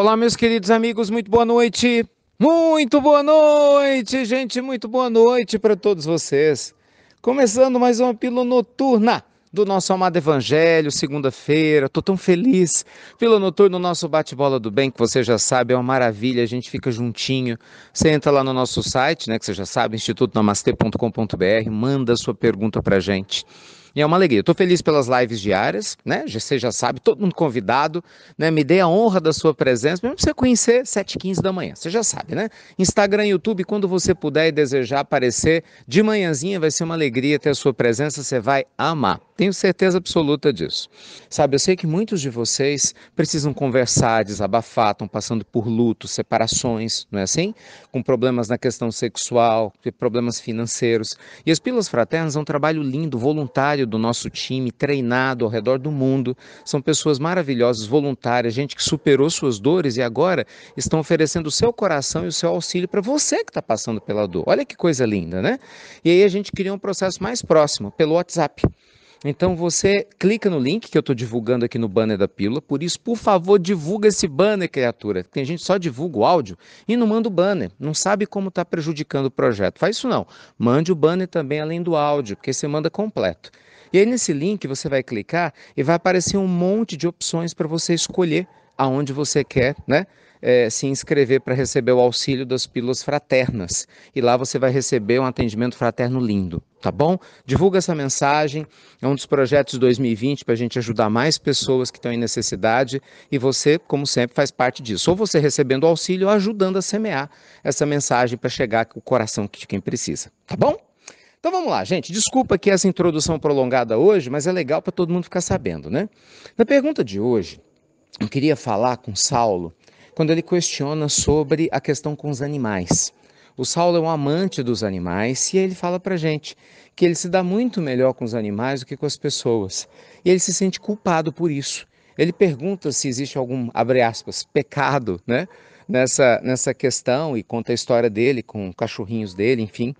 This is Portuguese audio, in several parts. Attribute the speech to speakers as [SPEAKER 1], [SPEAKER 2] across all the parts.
[SPEAKER 1] Olá, meus queridos amigos, muito boa noite. Muito boa noite, gente, muito boa noite para todos vocês. Começando mais uma pílula noturna do nosso amado Evangelho, segunda-feira. Tô tão feliz. Pílula noturna, nosso bate-bola do bem, que você já sabe, é uma maravilha. A gente fica juntinho. Você entra lá no nosso site, né, que você já sabe, institutonamastê.com.br, manda sua pergunta pra gente. E é uma alegria. Estou feliz pelas lives diárias, né? Você já sabe, todo mundo convidado, né? Me dê a honra da sua presença, mesmo você conhecer 7h15 da manhã, você já sabe, né? Instagram, YouTube, quando você puder e desejar aparecer de manhãzinha, vai ser uma alegria ter a sua presença, você vai amar. Tenho certeza absoluta disso. Sabe, eu sei que muitos de vocês precisam conversar, desabafar, estão passando por luto, separações, não é assim? Com problemas na questão sexual, problemas financeiros. E as Pílulas Fraternas é um trabalho lindo, voluntário do nosso time, treinado ao redor do mundo. São pessoas maravilhosas, voluntárias, gente que superou suas dores e agora estão oferecendo o seu coração e o seu auxílio para você que está passando pela dor. Olha que coisa linda, né? E aí a gente cria um processo mais próximo, pelo WhatsApp. Então você clica no link que eu estou divulgando aqui no banner da pílula. Por isso, por favor, divulga esse banner, criatura. Tem gente que só divulga o áudio e não manda o banner. Não sabe como está prejudicando o projeto. Faz isso não. Mande o banner também além do áudio, porque você manda completo. E aí nesse link você vai clicar e vai aparecer um monte de opções para você escolher aonde você quer, né? É, se inscrever para receber o auxílio das pílulas fraternas. E lá você vai receber um atendimento fraterno lindo, tá bom? Divulga essa mensagem, é um dos projetos 2020 para a gente ajudar mais pessoas que estão em necessidade e você, como sempre, faz parte disso. Ou você recebendo o auxílio ou ajudando a semear essa mensagem para chegar com o coração de quem precisa, tá bom? Então vamos lá, gente. Desculpa que essa introdução prolongada hoje, mas é legal para todo mundo ficar sabendo, né? Na pergunta de hoje, eu queria falar com Saulo quando ele questiona sobre a questão com os animais. O Saulo é um amante dos animais e ele fala para gente que ele se dá muito melhor com os animais do que com as pessoas. E ele se sente culpado por isso. Ele pergunta se existe algum, abre aspas, pecado, né? Nessa, nessa questão e conta a história dele com cachorrinhos dele, enfim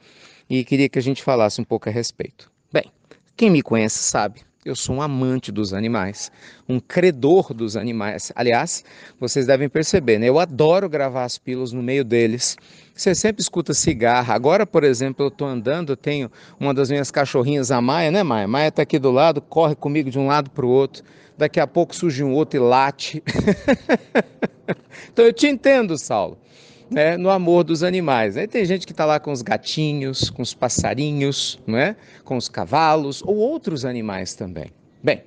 [SPEAKER 1] e queria que a gente falasse um pouco a respeito. Bem, quem me conhece sabe, eu sou um amante dos animais, um credor dos animais. Aliás, vocês devem perceber, né? Eu adoro gravar as pílulas no meio deles. Você sempre escuta cigarra. Agora, por exemplo, eu estou andando, eu tenho uma das minhas cachorrinhas, a Maia, né, Maia? Maia está aqui do lado, corre comigo de um lado para o outro. Daqui a pouco surge um outro e late. então eu te entendo, Saulo né, no amor dos animais. Aí tem gente que está lá com os gatinhos, com os passarinhos, né, com os cavalos ou outros animais também. Bem,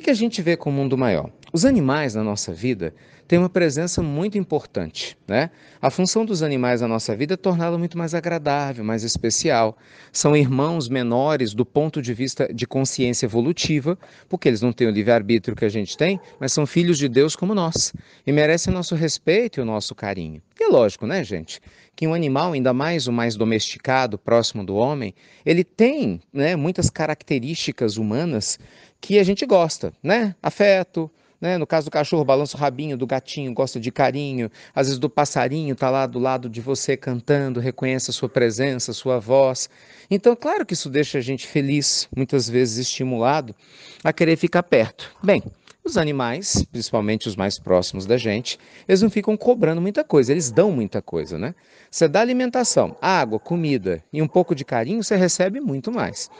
[SPEAKER 1] que, que a gente vê como o mundo maior? Os animais na nossa vida têm uma presença muito importante. Né? A função dos animais na nossa vida é torná-la muito mais agradável, mais especial. São irmãos menores do ponto de vista de consciência evolutiva, porque eles não têm o livre-arbítrio que a gente tem, mas são filhos de Deus como nós e merecem nosso respeito e o nosso carinho. E é lógico, né, gente, que um animal, ainda mais o mais domesticado, próximo do homem, ele tem né, muitas características humanas que a gente gosta, né? Afeto, né? No caso do cachorro, balança o rabinho, do gatinho gosta de carinho, às vezes do passarinho tá lá do lado de você cantando, reconhece a sua presença, a sua voz. Então, claro que isso deixa a gente feliz, muitas vezes estimulado a querer ficar perto. Bem, os animais, principalmente os mais próximos da gente, eles não ficam cobrando muita coisa, eles dão muita coisa, né? Você dá alimentação, água, comida e um pouco de carinho, você recebe muito mais.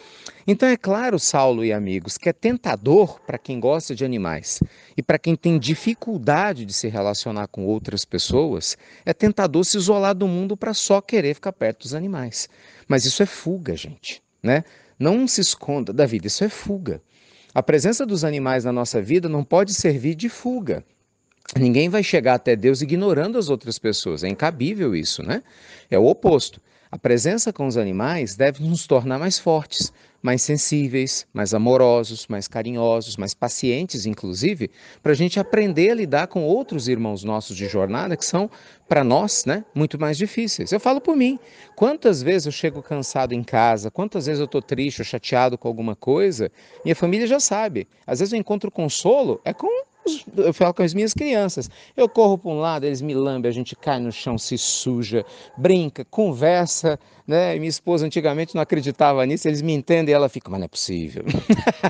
[SPEAKER 1] Então é claro, Saulo e amigos, que é tentador para quem gosta de animais e para quem tem dificuldade de se relacionar com outras pessoas, é tentador se isolar do mundo para só querer ficar perto dos animais. Mas isso é fuga, gente, né? Não se esconda da vida, isso é fuga. A presença dos animais na nossa vida não pode servir de fuga. Ninguém vai chegar até Deus ignorando as outras pessoas. É incabível isso, né? É o oposto. A presença com os animais deve nos tornar mais fortes, mais sensíveis, mais amorosos, mais carinhosos, mais pacientes, inclusive, para a gente aprender a lidar com outros irmãos nossos de jornada que são, para nós, né, muito mais difíceis. Eu falo por mim. Quantas vezes eu chego cansado em casa, quantas vezes eu estou triste ou chateado com alguma coisa, minha família já sabe. Às vezes eu encontro consolo, é com eu falo com as minhas crianças. Eu corro para um lado, eles me lambem, a gente cai no chão, se suja, brinca, conversa. Né? Minha esposa antigamente não acreditava nisso, eles me entendem e ela fica, mas não é possível.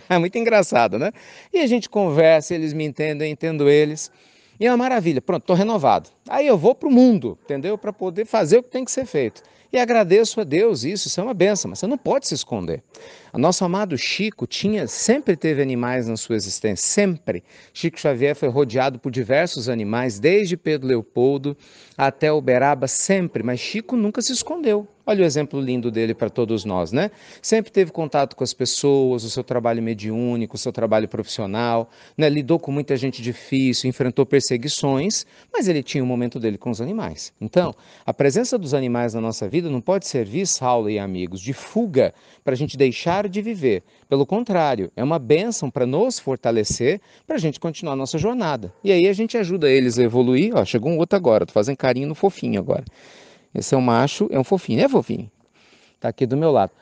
[SPEAKER 1] É Muito engraçado, né? E a gente conversa, eles me entendem, eu entendo eles. E é uma maravilha. Pronto, estou renovado. Aí eu vou para o mundo, entendeu? Para poder fazer o que tem que ser feito. E agradeço a Deus isso, isso é uma benção, mas você não pode se esconder. O nosso amado Chico tinha, sempre teve animais na sua existência, sempre. Chico Xavier foi rodeado por diversos animais, desde Pedro Leopoldo até Uberaba, sempre, mas Chico nunca se escondeu. Olha o exemplo lindo dele para todos nós, né? Sempre teve contato com as pessoas, o seu trabalho mediúnico, o seu trabalho profissional, né? lidou com muita gente difícil, enfrentou perseguições, mas ele tinha o um momento dele com os animais. Então, a presença dos animais na nossa vida não pode servir, Saulo e amigos, de fuga para a gente deixar de viver. Pelo contrário, é uma bênção para nos fortalecer, para a gente continuar a nossa jornada. E aí a gente ajuda eles a evoluir. Ó, chegou um outro agora, tô fazendo carinho no fofinho agora. Esse é um macho, é um fofinho, é fofinho. Tá aqui do meu lado.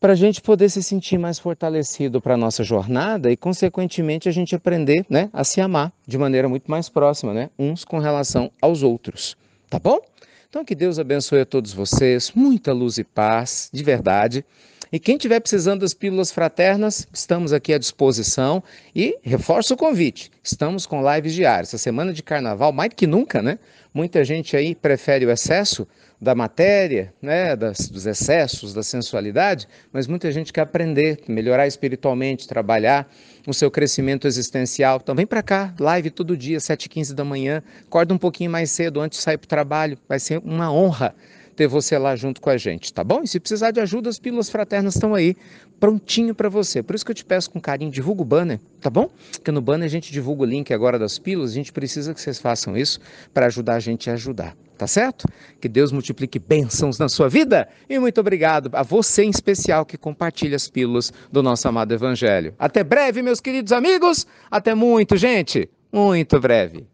[SPEAKER 1] Para a gente poder se sentir mais fortalecido para a nossa jornada e, consequentemente, a gente aprender né, a se amar de maneira muito mais próxima, né? Uns com relação aos outros. Tá bom? Então, que Deus abençoe a todos vocês, muita luz e paz, de verdade. E quem tiver precisando das pílulas fraternas, estamos aqui à disposição e reforço o convite. Estamos com lives diárias. Essa semana de carnaval, mais do que nunca, né? Muita gente aí prefere o excesso da matéria, né, das, dos excessos, da sensualidade, mas muita gente quer aprender, melhorar espiritualmente, trabalhar o seu crescimento existencial. Então vem para cá, live todo dia, 7h15 da manhã, acorda um pouquinho mais cedo antes de sair para o trabalho, vai ser uma honra ter você lá junto com a gente, tá bom? E se precisar de ajuda, as Pílulas Fraternas estão aí, prontinho para você. Por isso que eu te peço com carinho, divulga o banner, tá bom? Porque no banner a gente divulga o link agora das Pílulas, a gente precisa que vocês façam isso para ajudar a gente a ajudar, tá certo? Que Deus multiplique bênçãos na sua vida e muito obrigado a você em especial que compartilha as Pílulas do nosso amado Evangelho. Até breve, meus queridos amigos, até muito, gente! Muito breve.